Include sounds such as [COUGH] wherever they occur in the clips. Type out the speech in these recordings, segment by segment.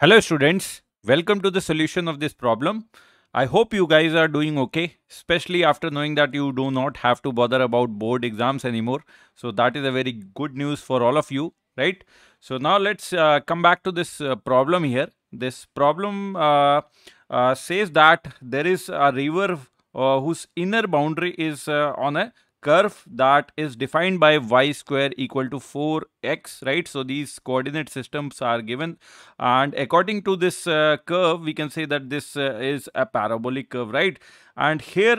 Hello students, welcome to the solution of this problem. I hope you guys are doing okay, especially after knowing that you do not have to bother about board exams anymore. So that is a very good news for all of you, right? So now let's uh, come back to this uh, problem here. This problem uh, uh says that there is a river uh, whose inner boundary is uh, on a curve that is defined by y square equal to 4x right so these coordinate systems are given and according to this uh, curve we can say that this uh, is a parabolic curve right and here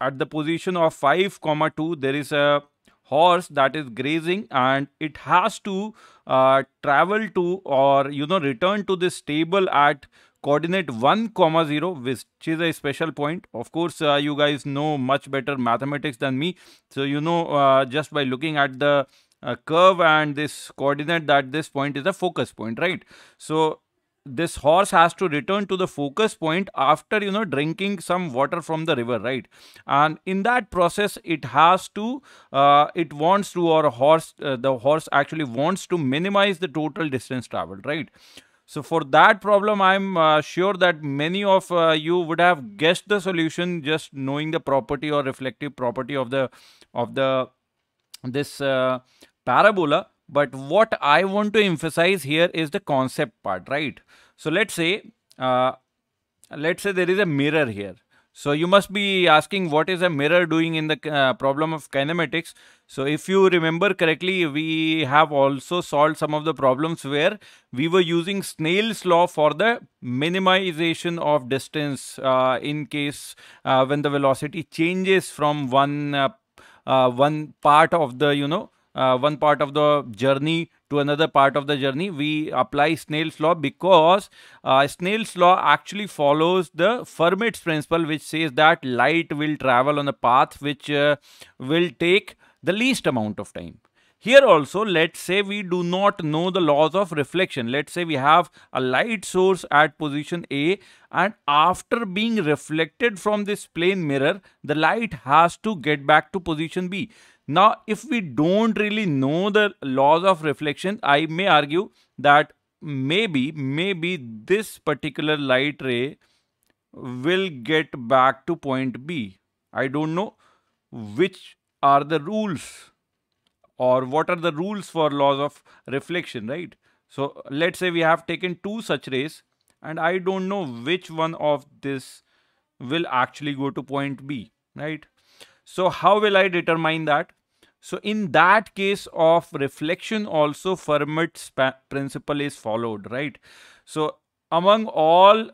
at the position of 5 comma 2 there is a horse that is grazing and it has to uh, travel to or you know return to this stable at coordinate 1 comma 0 which is a special point of course uh, you guys know much better mathematics than me so you know uh, just by looking at the uh, curve and this coordinate that this point is a focus point right so this horse has to return to the focus point after you know drinking some water from the river right and in that process it has to uh, it wants to or horse uh, the horse actually wants to minimize the total distance traveled right so for that problem, I'm uh, sure that many of uh, you would have guessed the solution just knowing the property or reflective property of the of the this uh, parabola. But what I want to emphasize here is the concept part, right? So let's say uh, let's say there is a mirror here. So you must be asking what is a mirror doing in the uh, problem of kinematics. So if you remember correctly, we have also solved some of the problems where we were using Snell's law for the minimization of distance uh, in case uh, when the velocity changes from one uh, uh, one part of the you know uh, one part of the journey to another part of the journey. We apply Snell's law because uh, Snell's law actually follows the Fermat's principle, which says that light will travel on a path which uh, will take the least amount of time. Here also, let's say we do not know the laws of reflection. Let's say we have a light source at position A and after being reflected from this plane mirror, the light has to get back to position B. Now, if we don't really know the laws of reflection, I may argue that maybe, maybe this particular light ray will get back to point B. I don't know which are the rules or what are the rules for laws of reflection, right? So let's say we have taken two such rays and I don't know which one of this will actually go to point B, right? So how will I determine that? So in that case of reflection also Fermat's principle is followed, right? So among all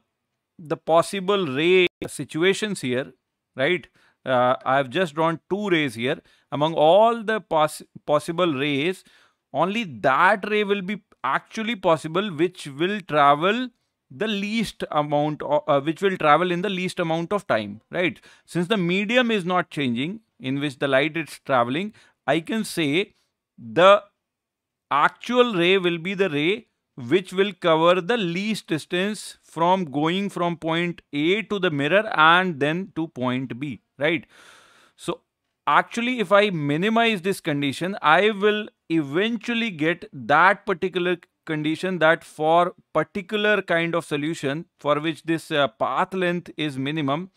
the possible ray situations here, right? Uh, I've just drawn two rays here. Among all the poss possible rays, only that ray will be actually possible which will travel the least amount of, uh, which will travel in the least amount of time right since the medium is not changing in which the light is traveling I can say the actual ray will be the ray which will cover the least distance from going from point A to the mirror and then to point B, right? So actually if I minimize this condition, I will eventually get that particular condition that for particular kind of solution for which this uh, path length is minimum,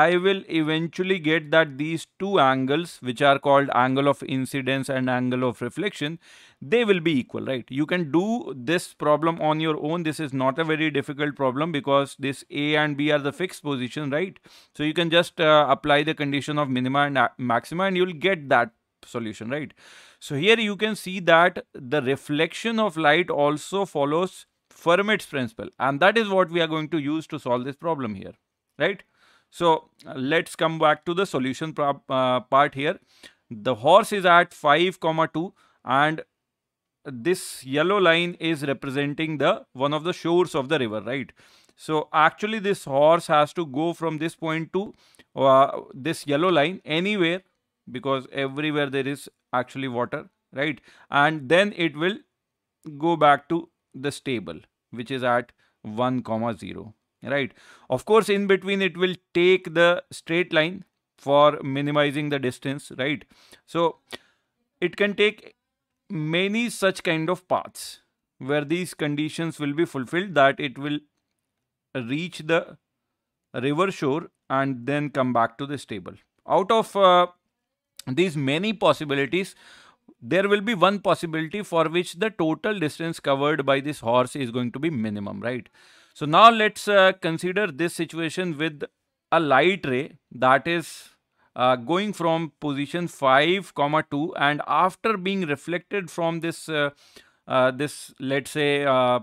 I will eventually get that these two angles, which are called angle of incidence and angle of reflection, they will be equal, right? You can do this problem on your own. This is not a very difficult problem because this A and B are the fixed position, right? So you can just uh, apply the condition of minima and maxima and you'll get that solution, right? So here you can see that the reflection of light also follows Fermat's principle. And that is what we are going to use to solve this problem here, right? So let's come back to the solution uh, part here. The horse is at 5 comma 2 and this yellow line is representing the one of the shores of the river, right? So actually this horse has to go from this point to uh, this yellow line anywhere because everywhere there is actually water, right? And then it will go back to the stable which is at 1 comma 0 right of course in between it will take the straight line for minimizing the distance right so it can take many such kind of paths where these conditions will be fulfilled that it will reach the river shore and then come back to the stable out of uh, these many possibilities there will be one possibility for which the total distance covered by this horse is going to be minimum right so now let's uh, consider this situation with a light ray that is uh, going from position 5 comma 2 and after being reflected from this uh, uh, this let's say uh,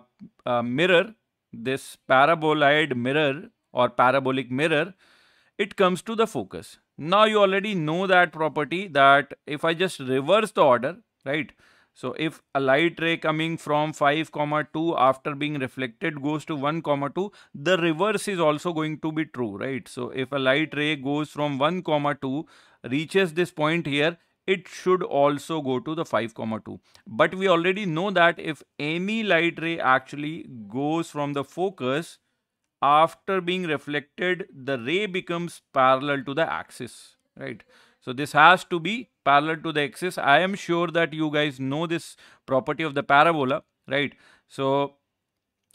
uh, mirror this paraboloid mirror or parabolic mirror it comes to the focus now you already know that property that if i just reverse the order right so if a light ray coming from 5 comma 2 after being reflected goes to 1 comma 2, the reverse is also going to be true, right? So if a light ray goes from 1 comma 2, reaches this point here, it should also go to the 5 comma 2. But we already know that if any light ray actually goes from the focus, after being reflected, the ray becomes parallel to the axis, right? So this has to be parallel to the axis. I am sure that you guys know this property of the parabola, right? So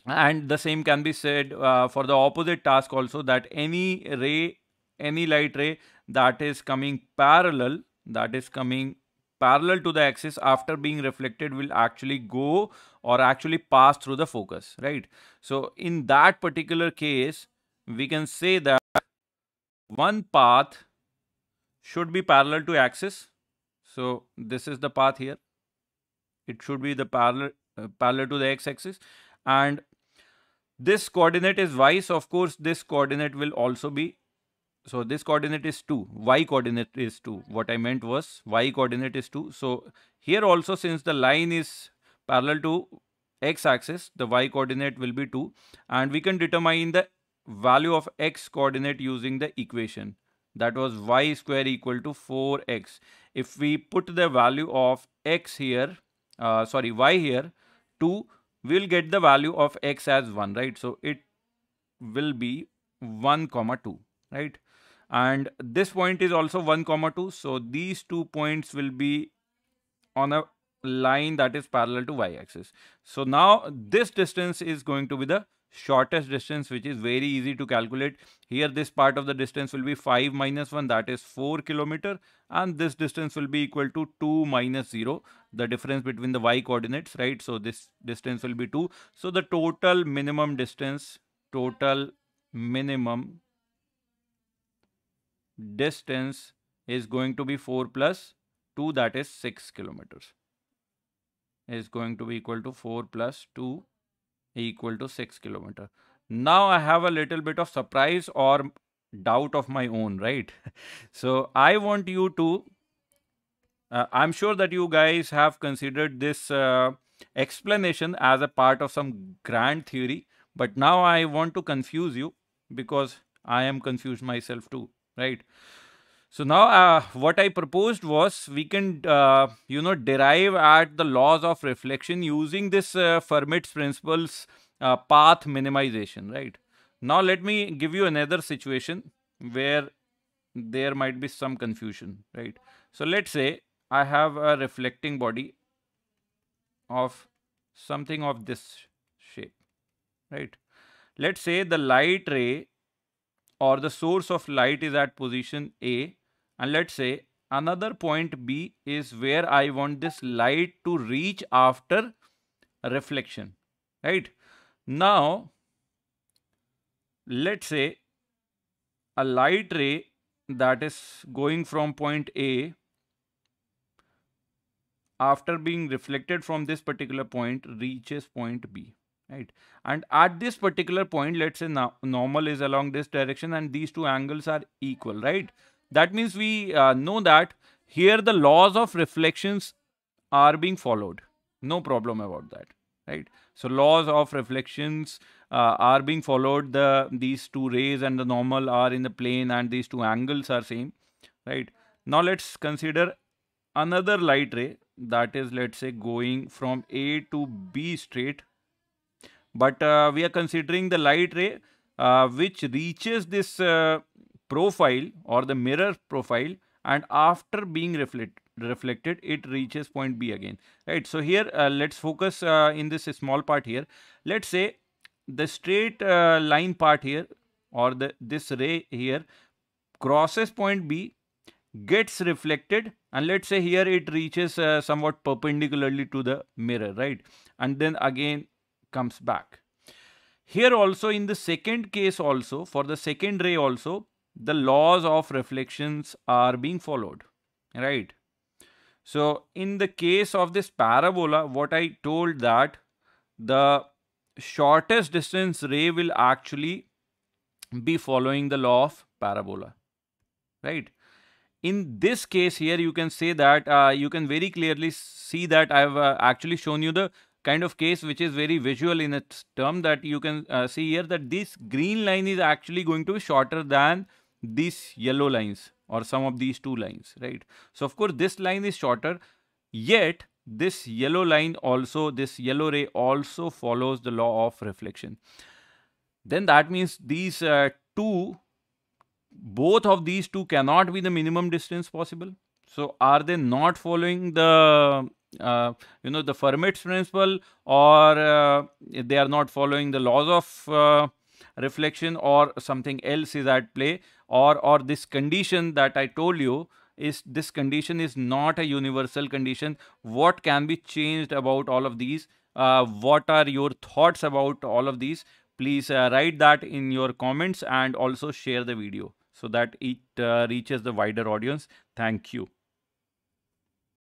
and the same can be said uh, for the opposite task also that any ray, any light ray that is coming parallel, that is coming parallel to the axis after being reflected will actually go or actually pass through the focus, right? So in that particular case, we can say that one path should be parallel to axis. So this is the path here. It should be the parallel, uh, parallel to the x-axis. And this coordinate is y. So of course, this coordinate will also be. So this coordinate is 2. Y coordinate is 2. What I meant was y coordinate is 2. So here also, since the line is parallel to x-axis, the y coordinate will be 2. And we can determine the value of x coordinate using the equation that was y square equal to 4x. If we put the value of x here, uh, sorry, y here, 2, we'll get the value of x as 1, right? So it will be 1 comma 2, right? And this point is also 1 comma 2. So these two points will be on a line that is parallel to y-axis. So now this distance is going to be the shortest distance which is very easy to calculate here this part of the distance will be 5 minus 1 that is 4 kilometer and this distance will be equal to 2 minus 0 the difference between the y coordinates right so this distance will be 2 so the total minimum distance total minimum distance is going to be 4 plus 2 that is 6 kilometers is going to be equal to 4 plus 2 equal to 6 kilometer. Now I have a little bit of surprise or doubt of my own, right? [LAUGHS] so I want you to, uh, I'm sure that you guys have considered this uh, explanation as a part of some grand theory, but now I want to confuse you because I am confused myself too, right? So now uh, what I proposed was we can, uh, you know, derive at the laws of reflection using this uh, Fermat's principles uh, path minimization, right? Now let me give you another situation where there might be some confusion, right? So let's say I have a reflecting body of something of this shape, right? Let's say the light ray or the source of light is at position A and let's say another point B is where I want this light to reach after reflection, right? Now, let's say a light ray that is going from point A after being reflected from this particular point reaches point B right and at this particular point let's say now normal is along this direction and these two angles are equal right that means we uh, know that here the laws of reflections are being followed. No problem about that, right? So laws of reflections uh, are being followed. The These two rays and the normal are in the plane and these two angles are same, right? Now let's consider another light ray that is let's say going from A to B straight. But uh, we are considering the light ray uh, which reaches this uh, profile or the mirror profile and after being reflected, reflected it reaches point b again right so here uh, let's focus uh, in this small part here let's say the straight uh, line part here or the this ray here crosses point b gets reflected and let's say here it reaches uh, somewhat perpendicularly to the mirror right and then again comes back here also in the second case also for the second ray also the laws of reflections are being followed, right? So in the case of this parabola, what I told that the shortest distance ray will actually be following the law of parabola, right? In this case here, you can say that uh, you can very clearly see that I've uh, actually shown you the kind of case which is very visual in its term that you can uh, see here that this green line is actually going to be shorter than these yellow lines or some of these two lines, right? So of course, this line is shorter, yet this yellow line also, this yellow ray also follows the law of reflection. Then that means these uh, two, both of these two cannot be the minimum distance possible. So are they not following the, uh, you know, the Fermat's principle or uh, they are not following the laws of uh, reflection or something else is at play or or this condition that i told you is this condition is not a universal condition what can be changed about all of these uh, what are your thoughts about all of these please uh, write that in your comments and also share the video so that it uh, reaches the wider audience thank you